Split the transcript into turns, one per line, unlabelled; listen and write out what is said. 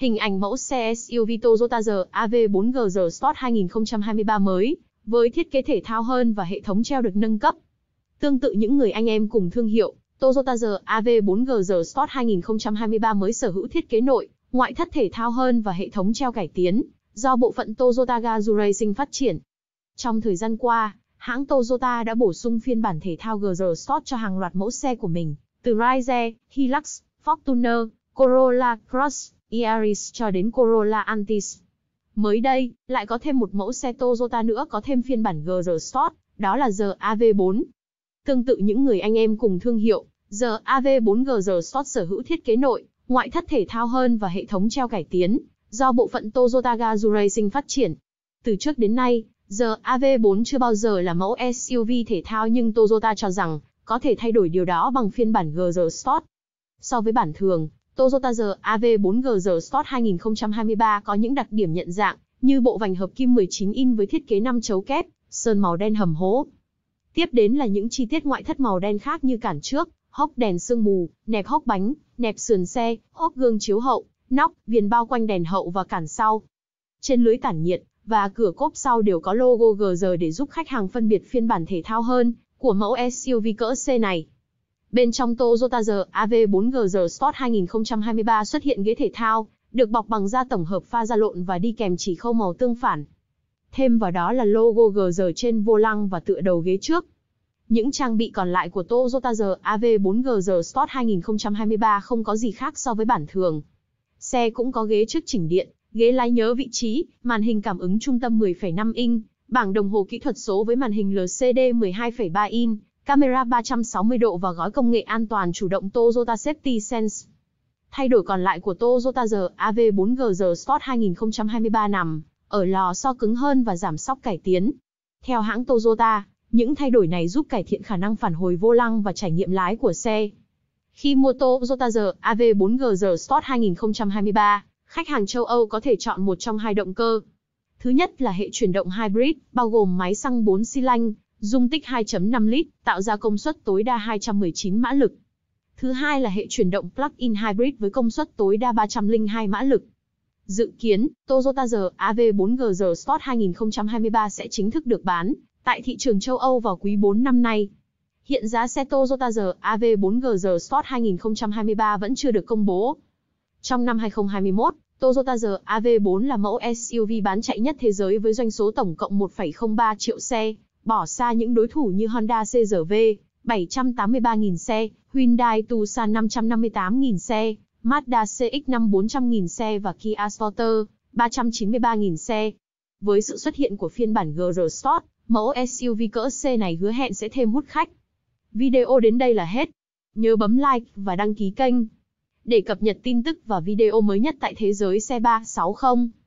Hình ảnh mẫu xe SUV Toyota av 4 gr Sport 2023 mới, với thiết kế thể thao hơn và hệ thống treo được nâng cấp. Tương tự những người anh em cùng thương hiệu, Toyota av 4 gr Sport 2023 mới sở hữu thiết kế nội, ngoại thất thể thao hơn và hệ thống treo cải tiến, do bộ phận Toyota Gazoo Racing phát triển. Trong thời gian qua, hãng Toyota đã bổ sung phiên bản thể thao GR Sport cho hàng loạt mẫu xe của mình, từ Rise, Hilux, Fortuner, Corolla Cross, Yaris cho đến Corolla Antis. Mới đây, lại có thêm một mẫu xe Toyota nữa có thêm phiên bản GR Sport, đó là GAV4. Tương tự những người anh em cùng thương hiệu, GAV4 GR Sport sở hữu thiết kế nội, ngoại thất thể thao hơn và hệ thống treo cải tiến, do bộ phận Toyota Gazoo Racing phát triển. Từ trước đến nay, GAV4 chưa bao giờ là mẫu SUV thể thao nhưng Toyota cho rằng có thể thay đổi điều đó bằng phiên bản GR Sport. So với bản thường, Toyota AV4G Sport 2023 có những đặc điểm nhận dạng như bộ vành hợp kim 19 in với thiết kế 5 chấu kép, sơn màu đen hầm hố. Tiếp đến là những chi tiết ngoại thất màu đen khác như cản trước, hốc đèn sương mù, nẹp hốc bánh, nẹp sườn xe, hốc gương chiếu hậu, nóc, viền bao quanh đèn hậu và cản sau. Trên lưới tản nhiệt và cửa cốp sau đều có logo GR để giúp khách hàng phân biệt phiên bản thể thao hơn của mẫu SUV cỡ C này. Bên trong Toyota R AV4GR Sport 2023 xuất hiện ghế thể thao, được bọc bằng da tổng hợp pha da lộn và đi kèm chỉ khâu màu tương phản. Thêm vào đó là logo G trên vô lăng và tựa đầu ghế trước. Những trang bị còn lại của Toyota R AV4GR Sport 2023 không có gì khác so với bản thường. Xe cũng có ghế trước chỉnh điện, ghế lái nhớ vị trí, màn hình cảm ứng trung tâm 10,5 inch, bảng đồng hồ kỹ thuật số với màn hình LCD 12,3 inch, camera 360 độ và gói công nghệ an toàn chủ động Toyota Safety Sense. Thay đổi còn lại của Toyota giờ av 4 GZ Sport 2023 nằm ở lò xo cứng hơn và giảm sóc cải tiến. Theo hãng Toyota, những thay đổi này giúp cải thiện khả năng phản hồi vô lăng và trải nghiệm lái của xe. Khi mua Toyota giờ av 4 GZ Sport 2023, khách hàng châu Âu có thể chọn một trong hai động cơ. Thứ nhất là hệ chuyển động hybrid, bao gồm máy xăng 4 xi lanh dung tích 2.5 lít, tạo ra công suất tối đa 219 mã lực. Thứ hai là hệ chuyển động plug-in hybrid với công suất tối đa 302 mã lực. Dự kiến, Toyota giờ AV4G giờ Sport 2023 sẽ chính thức được bán tại thị trường châu Âu vào quý 4 năm nay. Hiện giá xe Toyota giờ AV4G giờ Sport 2023 vẫn chưa được công bố. Trong năm 2021, Toyota giờ AV4 là mẫu SUV bán chạy nhất thế giới với doanh số tổng cộng 1,03 triệu xe bỏ xa những đối thủ như Honda CRV 783.000 xe, Hyundai Tucson 558.000 xe, Mazda CX-5 400.000 xe và Kia Sporter 393.000 xe. Với sự xuất hiện của phiên bản GR Sport, mẫu SUV cỡ C này hứa hẹn sẽ thêm hút khách. Video đến đây là hết. Nhớ bấm like và đăng ký kênh để cập nhật tin tức và video mới nhất tại thế giới xe 360.